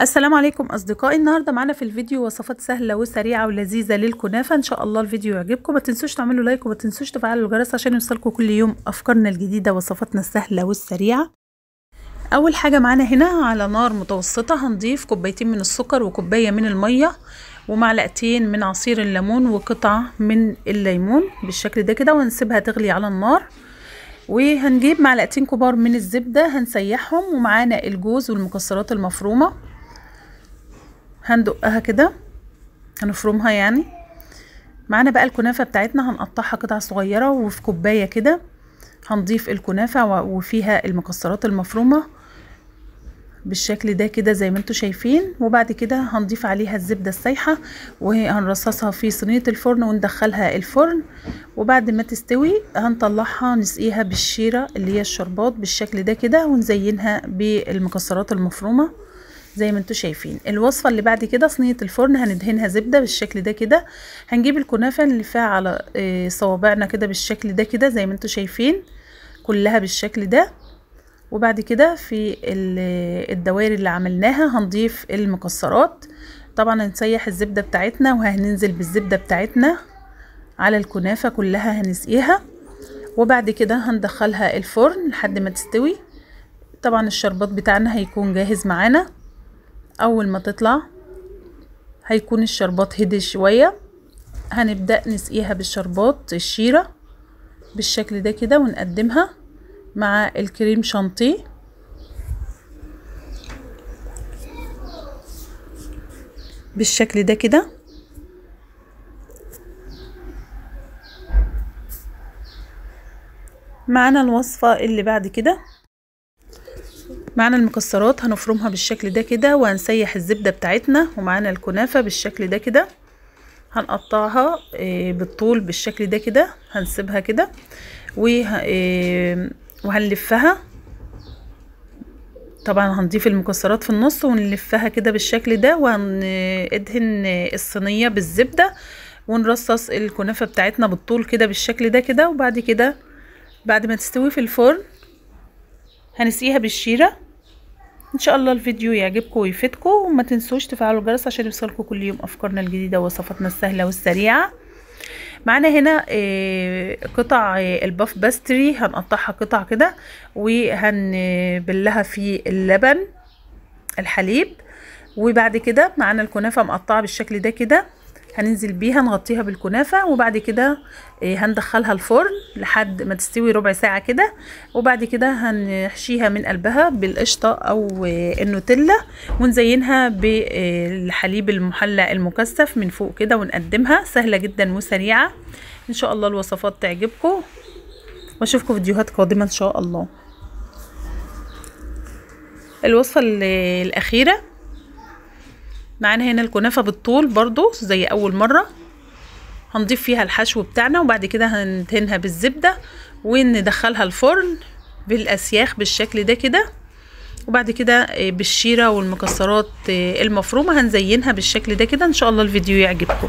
السلام عليكم اصدقائي النهارده معانا في الفيديو وصفات سهله وسريعه ولذيذه للكنافه ان شاء الله الفيديو يعجبكم ما تنسوش تعملوا لايك وما تنسوش تفعلوا الجرس عشان يوصلكم كل يوم افكارنا الجديده وصفاتنا السهله والسريعه اول حاجه معانا هنا على نار متوسطه هنضيف كوبايتين من السكر وكوبايه من الميه ومعلقتين من عصير الليمون وقطعه من الليمون بالشكل ده كده وهنسيبها تغلي على النار وهنجيب معلقتين كبار من الزبده هنسيحهم ومعانا الجوز والمكسرات المفرومه هندقها كده هنفرمها يعني معانا بقى الكنافه بتاعتنا هنقطعها قطع صغيره وفي كوبايه كده هنضيف الكنافه وفيها المكسرات المفرومه بالشكل ده كده زي ما انتم شايفين وبعد كده هنضيف عليها الزبدة السايحة هنرصصها في صينية الفرن وندخلها الفرن وبعد ما تستوي هنطلعها نسقيها بالشيرة اللي هي الشربات بالشكل ده كده ونزينها بالمكسرات المفرومة زي ما انتم شايفين الوصفه اللي بعد كده صينيه الفرن هندهنها زبده بالشكل ده كده هنجيب الكنافه نلفها على آه، صوابعنا كده بالشكل ده كده زي ما انتم شايفين كلها بالشكل ده وبعد كده في الدوائر اللي عملناها هنضيف المكسرات طبعا هنسيح الزبده بتاعتنا وهننزل بالزبده بتاعتنا على الكنافه كلها هنسقيها وبعد كده هندخلها الفرن لحد ما تستوي طبعا الشربات بتاعنا هيكون جاهز معانا اول ما تطلع هيكون الشربات هدي شوية هنبدأ نسقيها بالشربات الشيرة بالشكل ده كده ونقدمها مع الكريم شانتيه بالشكل ده كده معانا الوصفة اللي بعد كده معانا المكسرات هنفرمها بالشكل ده كده وهنسيح الزبدة بتاعتنا ومعانا الكنافة بالشكل ده كده هنقطعها آه، بالطول بالشكل ده كده هنسيبها كده آه، وهنلفها طبعا هنضيف المكسرات في النص ونلفها كده بالشكل ده وهندهن الصينية بالزبدة ونرصص الكنافة بتاعتنا بالطول كده بالشكل ده كده وبعد كده بعد ما تستوي في الفرن هنسقيها بالشيرة ان شاء الله الفيديو يعجبكم ويفيدكم وما تنسوش تفعلوا الجرس عشان يوصلكم كل يوم افكارنا الجديده ووصفاتنا السهله والسريعه معانا هنا آه، قطع آه، الباف باستري هنقطعها قطع كده وهنبلها في اللبن الحليب وبعد كده معانا الكنافه مقطعه بالشكل ده كده هننزل بيها نغطيها بالكنافة وبعد كده آه، هندخلها الفرن لحد ما تستوي ربع ساعة كده وبعد كده هنحشيها من قلبها بالقشطة أو آه، النوتيلا ونزينها بالحليب آه، المحلى المكثف من فوق كده ونقدمها سهلة جدا وسريعة إن شاء الله الوصفات تعجبكم واشوفكم فيديوهات قادمة إن شاء الله الوصفة الأخيرة معانا هنا الكنافة بالطول برضو زي اول مرة هنضيف فيها الحشو بتاعنا وبعد كده هندهنها بالزبدة وندخلها الفرن بالاسياخ بالشكل ده كده وبعد كده آه، بالشيرة والمكسرات آه، المفرومة هنزينها بالشكل ده كده ان شاء الله الفيديو يعجبكم